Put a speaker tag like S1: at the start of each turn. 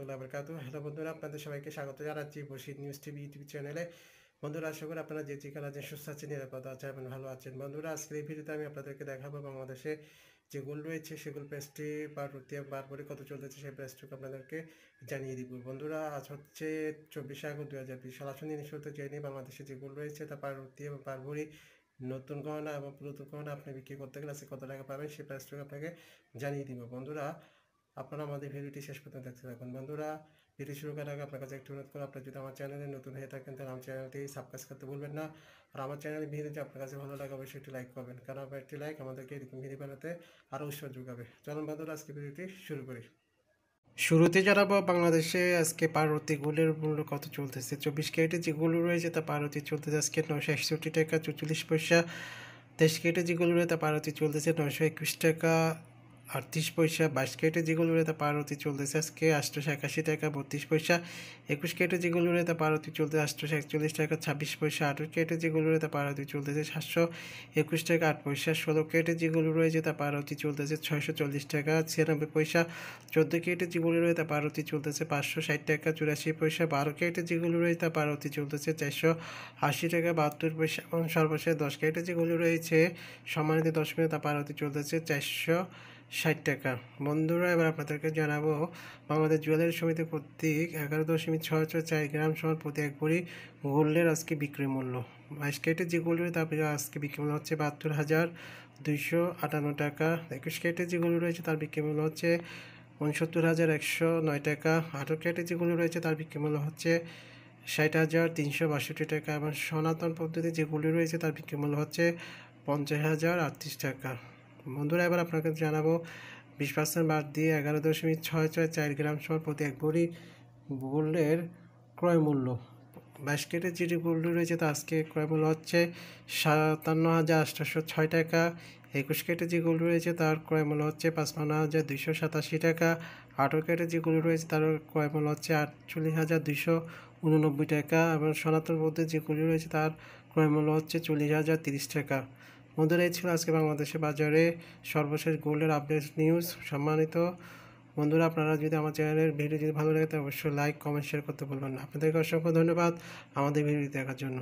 S1: রহমতুল্লাহ বরকাত হ্যালো বন্ধুরা আপনাদের সবাইকে স্বাগত জানাচ্ছি বসিদ নিউজ টিভি ইউটিউব চ্যানেলে বন্ধুরা আশা করি আপনারা যে চিকাল আছেন সুস্থ আছেন নিরাপদ আছেন এবং ভালো আছেন বন্ধুরা আজকের এই ভিডিওতে আমি আপনাদেরকে দেখাবো বাংলাদেশে যেগুলো রয়েছে সেগুলো প্রেসটি পার্বতী বার করে কত চলতেছে সেই প্রেসটুকু আপনাদেরকে জানিয়ে দিব বন্ধুরা আজ হচ্ছে চব্বিশে আগস্ট দু হাজার বিশ সাল আসুন জিনিস হতে বাংলাদেশে যেগুলো রয়েছে তা পার্বতী এবং পারভরি নতুন গহনা এবং পুরাতন গহনা আপনি বিক্রি করতে গেলে কত টাকা পাবেন সেই প্রাইসটুকু আপনাকে জানিয়ে দিব বন্ধুরা আপনারা আমাদের ভিডিওটি শেষ পর্যন্ত দেখতে থাকুন বন্ধুরা ভিডিও শুরু করার আগে আপনার কাছে একটু অনুরোধ করে আপনারা যদি আমার চ্যানেলে নতুন হয়ে থাকেন তাহলে আমার চ্যানেলটি সাবস্ক্রাইব করতে ভুলবেন না আর আমার চ্যানেলের ভিডিওটি আপনার কাছে ভালো লাগে অবশ্যই একটি লাইক করবেন কারণ আপনার একটি লাইক আমাদেরকে এরকম ভিডিও বানাতে আরও উৎসাহ যোগাবে চলুন বন্ধুরা আজকে ভিডিওটি শুরু করি শুরুতে জানাবো বাংলাদেশে আজকে পাউরুটি গুলের মূল্য কত চলতেছে চব্বিশ ক্যারেটে যেগুলো রয়েছে তা পারতি চলতেছে আজকে নশো একষট্টি টাকা চৌচল্লিশ পয়সা তেইশ কেটে যেগুলো রয়েছে তা পারতি চলতেছে নশো একুশ টাকা আটত্রিশ পয়সা বাইশ কেটে যেগুলো রেতে পারতি চলতেছে আজকে আটশোশো একাশি টাকা বত্রিশ পয়সা একুশ কেটে যেগুলো রেতে পারতি চলতেছে আটশোশো একচল্লিশ টাকা ছাব্বিশ পয়সা আঠারো কেটে যেগুলো তা পারতি চলতেছে সাতশো একুশ টাকা আট পয়সা ষোলো কেটে যেগুলো রয়েছে তা পারতি চলতেছে ছয়শো চল্লিশ টাকা ছিয়ানব্বই পয়সা চোদ্দো কেটে যেগুলো রয়েছে তা পারতি চলতেছে পাঁচশো ষাট টাকা চুরাশি পয়সা বারো কেটে যেগুলো রয়েছে তা পারতি চলতেছে চারশো আশি টাকা বাহাত্তর পয়সা এবং সর্বশেষ দশ কেটে যেগুলো রয়েছে সমানিত দশ মিনিট তা পারতি চলতেছে চারশো ষাট টাকা বন্ধুরা এবার আপনাদেরকে জানাবো বাংলাদেশ জুয়েলারি সমিতি কর্তৃক এগারো দশমিক ছয় ছয় চার গ্রাম সহ প্রতি এক ভরি গোল্ডের আজকে বিক্রি মূল্য বাইশ কেটে যে গোল্ড রয়েছে তার আজকে বিক্রি মূল্য হচ্ছে বাহাত্তর হাজার দুইশো আটান্ন টাকা একুশ কেটে যে গোল্ড রয়েছে তার বিক্রি মূল্য হচ্ছে উনসত্তর হাজার একশো নয় টাকা আঠারো কেটে যে গোল্ড রয়েছে তার বিক্রি মূল্য হচ্ছে ষাট হাজার তিনশো বাষট্টি টাকা এবং সনাতন পদ্ধতি যেগুলি রয়েছে তার বিক্রি মূল্য হচ্ছে পঞ্চাশ হাজার আটত্রিশ টাকা বন্ধুরা এবার আপনাকে জানাবো বিশ পার্সেন্ট বাদ দিয়ে এগারো দশমিক ছয় ছয় চার গ্রাম সহ প্রতি এক ভরি গোল্ডের ক্রয় মূল্য বাস্কেটের যেটি গোল্ড রয়েছে তা আজকে ক্রয় মূল্য হচ্ছে সাতান্ন হাজার আটশোশো ছয় টাকা একুশ কেটে যে গোল্ড রয়েছে তার ক্রয় মূল্য হচ্ছে পাঁচপান্ন হাজার দুইশো সাতাশি টাকা আঠেরো কেটে যে গোল্ড রয়েছে তার ক্রয় মূল্য হচ্ছে আটচল্লিশ হাজার দুইশো উননব্বই টাকা এবং সনাতন বৌদ্ধের যে গোল্ড রয়েছে তার ক্রয় মূল্য হচ্ছে চল্লিশ হাজার তিরিশ টাকা বন্ধুরা এই ছিল আজকে বাংলাদেশের বাজারে সর্বশেষ গোল্ডের আপডেট নিউজ সম্মানিত বন্ধুরা আপনারা যদি আমার চ্যানেলের ভিডিও যদি ভালো লাগে তাহলে অবশ্যই লাইক কমেন্ট শেয়ার করতে বলবেন না আপনাদেরকে অসংখ্য ধন্যবাদ আমাদের ভিডিও দেখার জন্য